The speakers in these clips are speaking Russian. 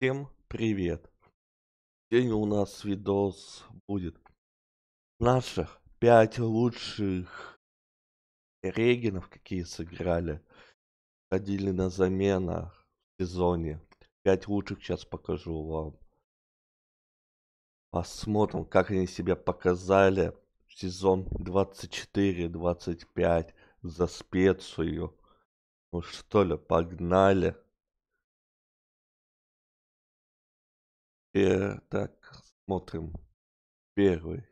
Всем привет! Сегодня у нас видос будет наших 5 лучших регенов, какие сыграли, ходили на заменах в сезоне. 5 лучших сейчас покажу вам. Посмотрим, как они себя показали в сезон 24-25 за специю. Ну что ли, погнали! Э, так, смотрим. Первый.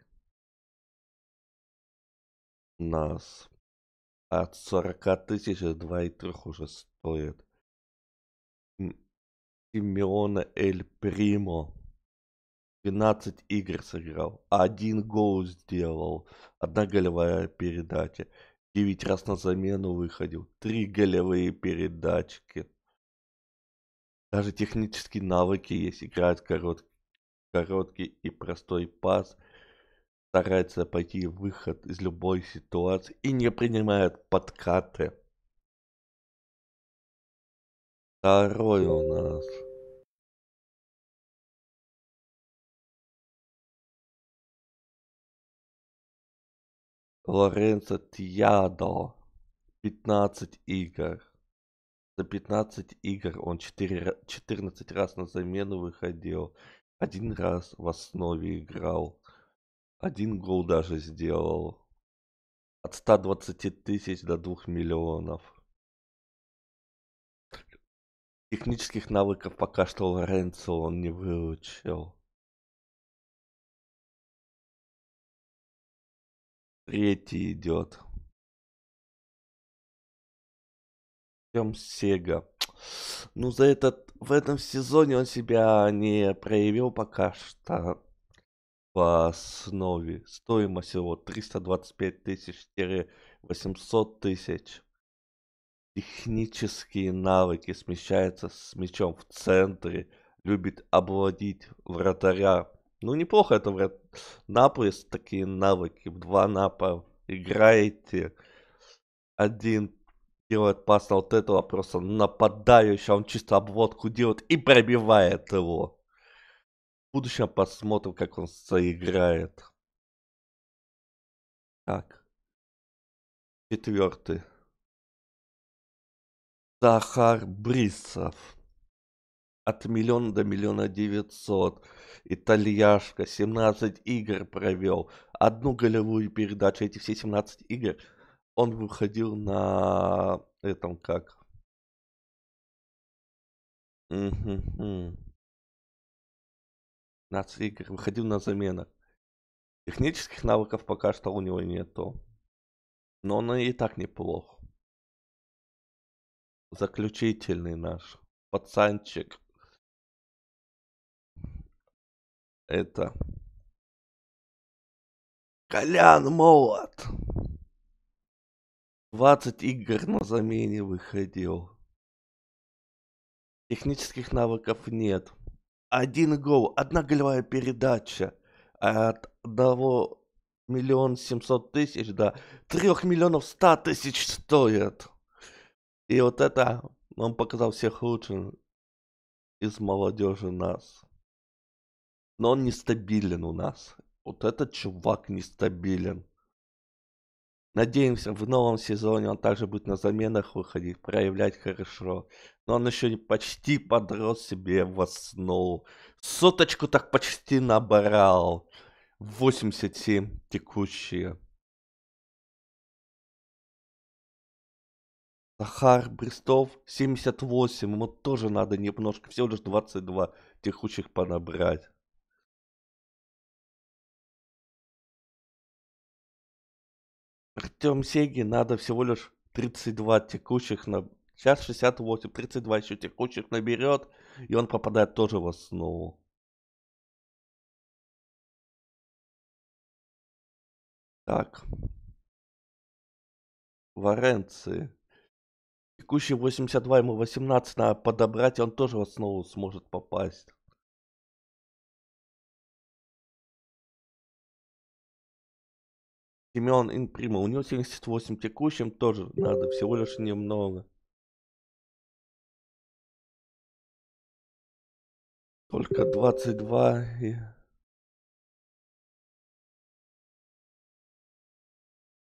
нас от 40 тысяч два и трех уже стоит. Симеона Эль Примо. 12 игр сыграл, один гол сделал, одна голевая передача, 9 раз на замену выходил, три голевые передачки. Даже технические навыки, если играет короткий, короткий и простой пас, старается пойти выход из любой ситуации и не принимает подкаты. Второй у нас. Лоренцо Тиадо. 15 игр. За 15 игр он 4, 14 раз на замену выходил. Один раз в основе играл. Один гол даже сделал. От 120 тысяч до 2 миллионов. Технических навыков пока что Лоренцо он не выучил. Третий идет. чем Сега. Ну, за этот, в этом сезоне он себя не проявил пока что по основе. Стоимость его 325 тысяч-800 тысяч. Технические навыки смещается с мячом в центре. Любит обводить вратаря. Ну, неплохо это врат... Наплес такие навыки. В два напа играете. Один делает пас на вот этого просто нападающего. Он чисто обводку делает и пробивает его. В будущем посмотрим, как он соиграет. Так. Четвертый. Захар Брисов. От миллиона до миллиона девятьсот. Итальяшка. 17 игр провел. Одну голевую передачу. Эти все 17 игр – он выходил на этом как. Нацигр выходил на заменах. Технических навыков пока что у него нету. Но он и так неплох. Заключительный наш пацанчик. Это... Колян молот! 20 игр на замене выходил. Технических навыков нет. Один гол, одна голевая передача от одного миллион семьсот тысяч до трех миллионов ста тысяч стоит. И вот это он показал всех лучших из молодежи нас. Но он нестабилен у нас. Вот этот чувак нестабилен. Надеемся, в новом сезоне он также будет на заменах выходить, проявлять хорошо. Но он еще почти подрос себе в основу. Соточку так почти набрал. 87 текущие. Захар Брестов 78, ему тоже надо немножко, всего лишь 22 текущих понабрать. Артем Сеги надо всего лишь 32 текущих на... Сейчас 68, 32 еще текущих наберет, и он попадает тоже в основу. Так. Варенции. Текущий 82, ему 18 надо подобрать, и он тоже в основу сможет попасть. Семен Инприма. У него 78 текущим тоже надо всего лишь немного. Только 22 и...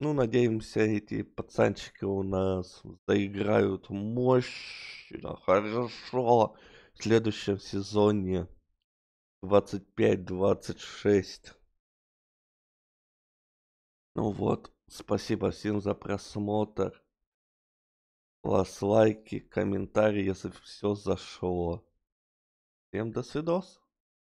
Ну, надеемся, эти пацанчики у нас заиграют мощно, хорошо в следующем сезоне 25-26. Ну вот, спасибо всем за просмотр. Лас лайки, комментарии, если все зашло. Всем до свидос.